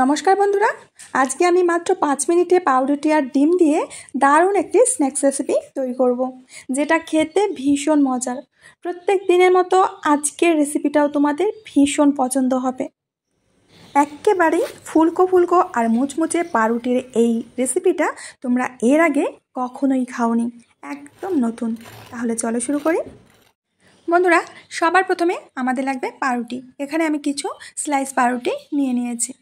নমস্কার বন্ধুরা আজকে আমি মাত্র পাঁচ মিনিটে পাউরুটি আর ডিম দিয়ে দারুণ একটি স্ন্যাক্স রেসিপি তৈরি করব। যেটা খেতে ভীষণ মজার প্রত্যেক দিনের মতো আজকের রেসিপিটাও তোমাদের ভীষণ পছন্দ হবে একেবারেই ফুলকো ফুলকো আর মুচমুচে পাউরুটির এই রেসিপিটা তোমরা এর আগে কখনোই খাওনি একদম নতুন তাহলে চলো শুরু করি বন্ধুরা সবার প্রথমে আমাদের লাগবে পাউরুটি এখানে আমি কিছু স্লাইস পাউরুটি নিয়ে নিয়েছি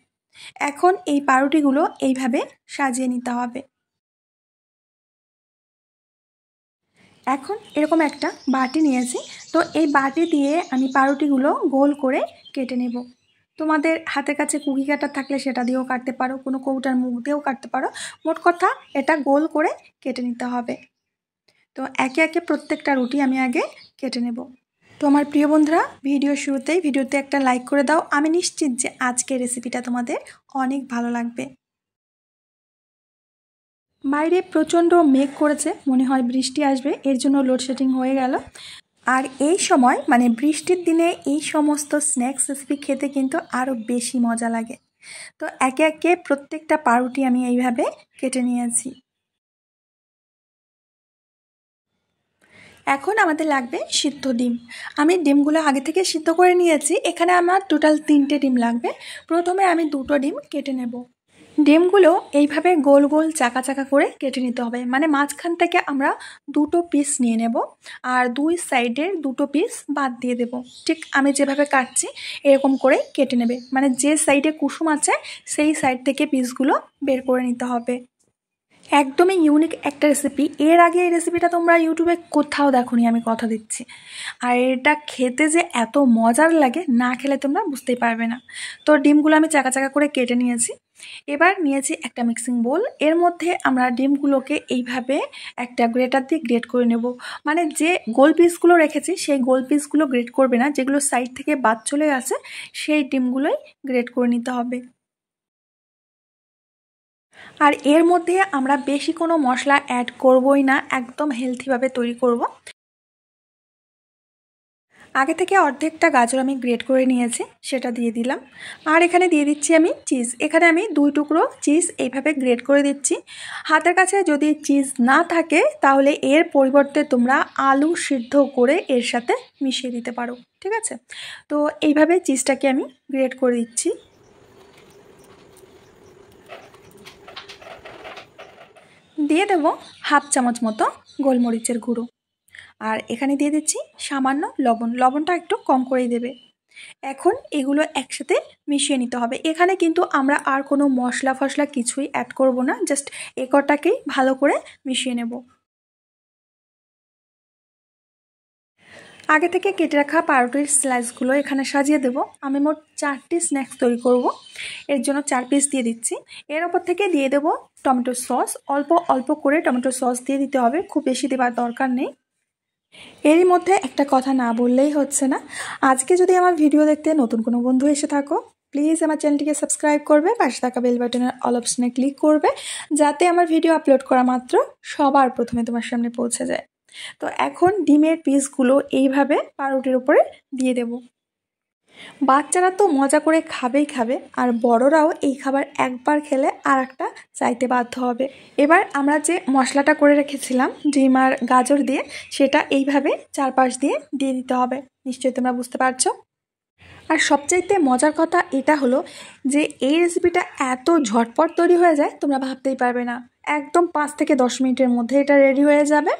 এখন এই পাউরুটিগুলো এইভাবে সাজিয়ে নিতে হবে এখন এরকম একটা বাটি নিয়েছি তো এই বাটি দিয়ে আমি পাউরুটিগুলো গোল করে কেটে নেব তোমাদের হাতের কাছে কুকি কাটার থাকলে সেটা দিয়েও কাটতে পারো কোনো কৌটার মুখ দিয়েও কাটতে পারো মোট কথা এটা গোল করে কেটে নিতে হবে তো একে একে প্রত্যেকটা রুটি আমি আগে কেটে নেব তো আমার প্রিয় বন্ধুরা ভিডিও শুরুতেই ভিডিওতে একটা লাইক করে দাও আমি নিশ্চিত যে আজকের রেসিপিটা তোমাদের অনেক ভালো লাগবে বাইরে প্রচণ্ড মেঘ করেছে মনে হয় বৃষ্টি আসবে এর জন্য লোডশেডিং হয়ে গেল আর এই সময় মানে বৃষ্টির দিনে এই সমস্ত স্ন্যাক্স রেসিপি খেতে কিন্তু আরও বেশি মজা লাগে তো একে একে প্রত্যেকটা পাউরুটি আমি এইভাবে কেটে নিয়েছি এখন আমাদের লাগবে সিদ্ধ ডিম আমি ডিমগুলো আগে থেকে সিদ্ধ করে নিয়েছি এখানে আমার টোটাল তিনটে ডিম লাগবে প্রথমে আমি দুটো ডিম কেটে নেব ডিমগুলো এইভাবে গোল গোল চাকা চাকা করে কেটে নিতে হবে মানে মাঝখান থেকে আমরা দুটো পিস নিয়ে নেব আর দুই সাইডের দুটো পিস বাদ দিয়ে দেব ঠিক আমি যেভাবে কাটছি এরকম করে কেটে নেবে মানে যে সাইডে কুসুম আছে সেই সাইড থেকে পিসগুলো বের করে নিতে হবে একদমই ইউনিক একটা রেসিপি এর আগে এই রেসিপিটা তোমরা ইউটিউবে কোথাও দেখোনি আমি কথা দিচ্ছি আর এটা খেতে যে এত মজার লাগে না খেলে তোমরা বুঝতেই পারবে না তো ডিমগুলো আমি চাকা চাকা করে কেটে নিয়েছি এবার নিয়েছি একটা মিক্সিং বোল এর মধ্যে আমরা ডিমগুলোকে এইভাবে একটা গ্রেটার দিয়ে গ্রেট করে নেব মানে যে গোল পিসগুলো রেখেছি সেই গোল পিসগুলো গ্রেট করবে না যেগুলো সাইড থেকে বাদ চলে গেছে সেই ডিমগুলোই গ্রেট করে নিতে হবে আর এর মধ্যে আমরা বেশি কোনো মশলা অ্যাড করবই না একদম হেলথিভাবে তৈরি করব। আগে থেকে অর্ধেকটা গাজর আমি গ্রেট করে নিয়েছি সেটা দিয়ে দিলাম আর এখানে দিয়ে দিচ্ছি আমি চিজ এখানে আমি দুই টুকরো চিজ এইভাবে গ্রেট করে দিচ্ছি হাতের কাছে যদি চিজ না থাকে তাহলে এর পরিবর্তে তোমরা আলু সিদ্ধ করে এর সাথে মিশিয়ে দিতে পারো ঠিক আছে তো এইভাবে চিজটাকে আমি গ্রেট করে দিচ্ছি দিয়ে দেব হাফ চামচ মতো গোলমরিচের গুঁড়ো আর এখানে দিয়ে দিচ্ছি সামান্য লবণ লবণটা একটু কম করেই দেবে এখন এগুলো একসাথে মিশিয়ে নিতে হবে এখানে কিন্তু আমরা আর কোনো মশলা ফসলা কিছুই অ্যাড করব না জাস্ট একটাকেই ভালো করে মিশিয়ে নেব আগে থেকে কেটে রাখা পাউরুটির স্লাইসগুলো এখানে সাজিয়ে দেব আমি মোট চারটি স্ন্যাক্স তৈরি করব এর জন্য চার পিস দিয়ে দিচ্ছি এর ওপর থেকে দিয়ে দেব টমেটো সস অল্প অল্প করে টমেটো সস দিয়ে দিতে হবে খুব বেশি দেবার দরকার নেই এরই মধ্যে একটা কথা না বললেই হচ্ছে না আজকে যদি আমার ভিডিও দেখতে নতুন কোনো বন্ধু এসে থাকো প্লিজ আমার চ্যানেলটিকে সাবস্ক্রাইব করবে পাশে থাকা বেল বাটনের অল অপশনে ক্লিক করবে যাতে আমার ভিডিও আপলোড করা মাত্র সবার প্রথমে তোমার সামনে পৌঁছে যায় তো এখন ডিমের পিসগুলো এইভাবে পাউরুটির উপরে দিয়ে দেব বাচ্চারা তো মজা করে খাবেই খাবে আর বড়রাও এই খাবার একবার খেলে আর একটা চাইতে বাধ্য হবে এবার আমরা যে মশলাটা করে রেখেছিলাম ডিম আর গাজর দিয়ে সেটা এইভাবে চারপাশ দিয়ে দিয়ে দিতে হবে নিশ্চয়ই তোমরা বুঝতে পারছো আর সবচাইতে মজার কথা এটা হলো যে এই রেসিপিটা এত ঝটপট তৈরি হয়ে যায় তোমরা ভাবতেই পারবে না একদম পাঁচ থেকে দশ মিনিটের মধ্যে এটা রেডি হয়ে যাবে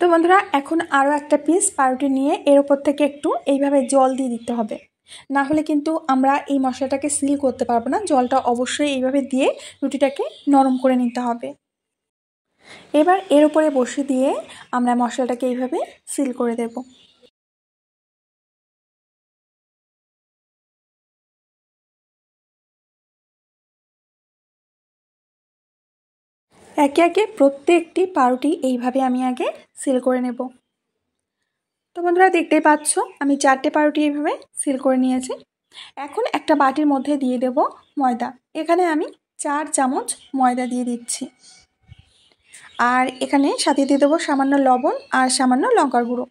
তো বন্ধুরা এখন আরও একটা পিস পাউরুটি নিয়ে এর ওপর থেকে একটু এইভাবে জল দিয়ে দিতে হবে না হলে কিন্তু আমরা এই মশলাটাকে সিল করতে পারবো না জলটা অবশ্যই এইভাবে দিয়ে রুটিটাকে নরম করে নিতে হবে এবার এর উপরে বসে দিয়ে আমরা মশলাটাকে এইভাবে সিল করে দেবো একে একে প্রত্যেকটি পাউরুটি এইভাবে আমি আগে সিল করে নেব তো বন্ধুরা দেখতেই পাচ্ছ আমি চারটে পাউরুটি এইভাবে সিল করে নিয়েছি এখন একটা বাটির মধ্যে দিয়ে দেব ময়দা এখানে আমি চার চামচ ময়দা দিয়ে দিচ্ছি আর এখানে সাথে দিয়ে দেবো সামান্য লবণ আর সামান্য লঙ্কার গুঁড়ো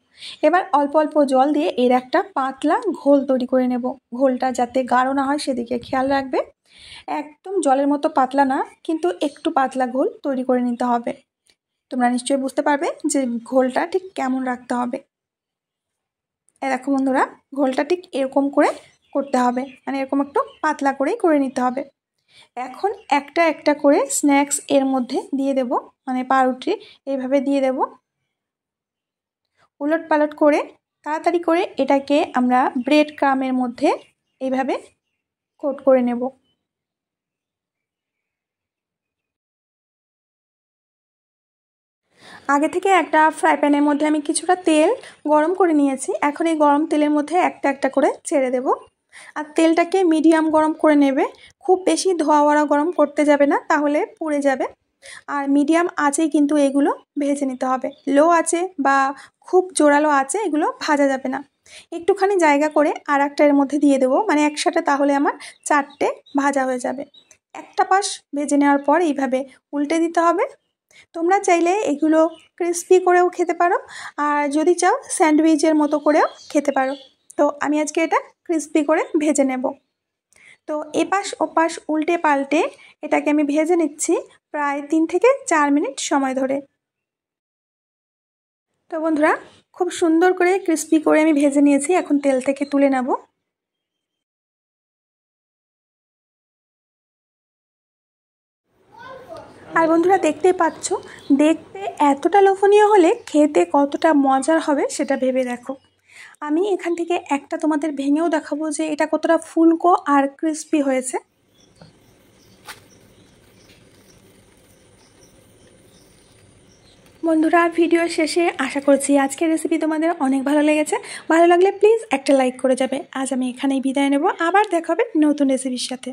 এবার অল্প অল্প জল দিয়ে এর একটা পাতলা ঘোল তৈরি করে নেব ঘোলটা যাতে গাঢ় না হয় সেদিকে খেয়াল রাখবে একদম জলের মতো পাতলা না কিন্তু একটু পাতলা ঘোল তৈরি করে নিতে হবে তোমরা নিশ্চয়ই বুঝতে পারবে যে ঘোলটা ঠিক কেমন রাখতে হবে এ দেখো বন্ধুরা ঘোলটা ঠিক এরকম করে করতে হবে মানে এরকম একটু পাতলা করেই করে নিতে হবে এখন একটা একটা করে স্ন্যাক্স এর মধ্যে দিয়ে দেব মানে পাউরুটি এইভাবে দিয়ে দেব উলট পালট করে তাড়াতাড়ি করে এটাকে আমরা ব্রেড ক্রামের মধ্যে এইভাবে কোট করে নেব আগে থেকে একটা ফ্রাই প্যানের মধ্যে আমি কিছুটা তেল গরম করে নিয়েছি এখন এই গরম তেলের মধ্যে একটা একটা করে ছেড়ে দেব আর তেলটাকে মিডিয়াম গরম করে নেবে খুব বেশি ধোয়া গরম করতে যাবে না তাহলে পুড়ে যাবে আর মিডিয়াম আঁচেই কিন্তু এগুলো ভেজে নিতে হবে লো আছে বা খুব জোরালো আছে এগুলো ভাজা যাবে না একটুখানি জায়গা করে আর একটা এর মধ্যে দিয়ে দেবো মানে একসাথে তাহলে আমার চারটে ভাজা হয়ে যাবে একটা পাশ ভেজে নেওয়ার পর এইভাবে উল্টে দিতে হবে তোমরা চাইলে এগুলো ক্রিস্পি করেও খেতে পারো আর যদি চাও স্যান্ডউইচের মতো করেও খেতে পারো তো আমি আজকে এটা ক্রিস্পি করে ভেজে নেব তো এপাশ ওপাশ উল্টে পাল্টে এটাকে আমি ভেজে নিচ্ছি প্রায় তিন থেকে চার মিনিট সময় ধরে তো বন্ধুরা খুব সুন্দর করে ক্রিস্পি করে আমি ভেজে নিয়েছি এখন তেল থেকে তুলে নেবো আর বন্ধুরা দেখতে পাচ্ছ দেখতে এতটা লোভনীয় হলে খেতে কতটা মজার হবে সেটা ভেবে দেখো আমি এখান থেকে একটা তোমাদের ভেঙেও দেখাবো যে এটা কতটা ফুলকো আর ক্রিস্পি হয়েছে বন্ধুরা ভিডিও শেষে আশা করছি আজকের রেসিপি তোমাদের অনেক ভালো লেগেছে ভালো লাগলে প্লিজ একটা লাইক করে যাবে আজ আমি এখানেই বিদায় নেব আবার দেখা হবে নতুন রেসিপির সাথে